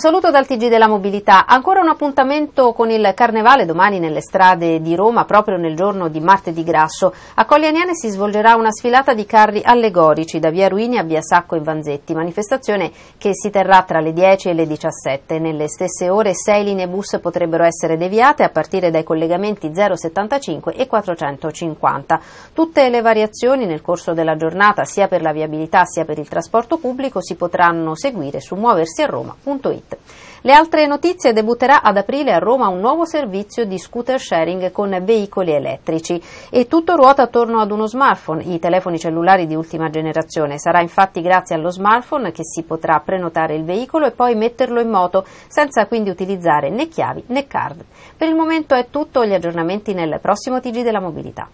Un saluto dal TG della Mobilità. Ancora un appuntamento con il Carnevale domani nelle strade di Roma, proprio nel giorno di martedì grasso. A Coglianiane si svolgerà una sfilata di carri allegorici da via Ruini a via Sacco e Vanzetti, manifestazione che si terrà tra le 10 e le 17. Nelle stesse ore sei linee bus potrebbero essere deviate a partire dai collegamenti 075 e 450. Tutte le variazioni nel corso della giornata, sia per la viabilità sia per il trasporto pubblico, si potranno seguire su muoversia Roma.it. Internet. Le altre notizie debutterà ad aprile a Roma un nuovo servizio di scooter sharing con veicoli elettrici e tutto ruota attorno ad uno smartphone, i telefoni cellulari di ultima generazione. Sarà infatti grazie allo smartphone che si potrà prenotare il veicolo e poi metterlo in moto senza quindi utilizzare né chiavi né card. Per il momento è tutto, gli aggiornamenti nel prossimo TG della mobilità.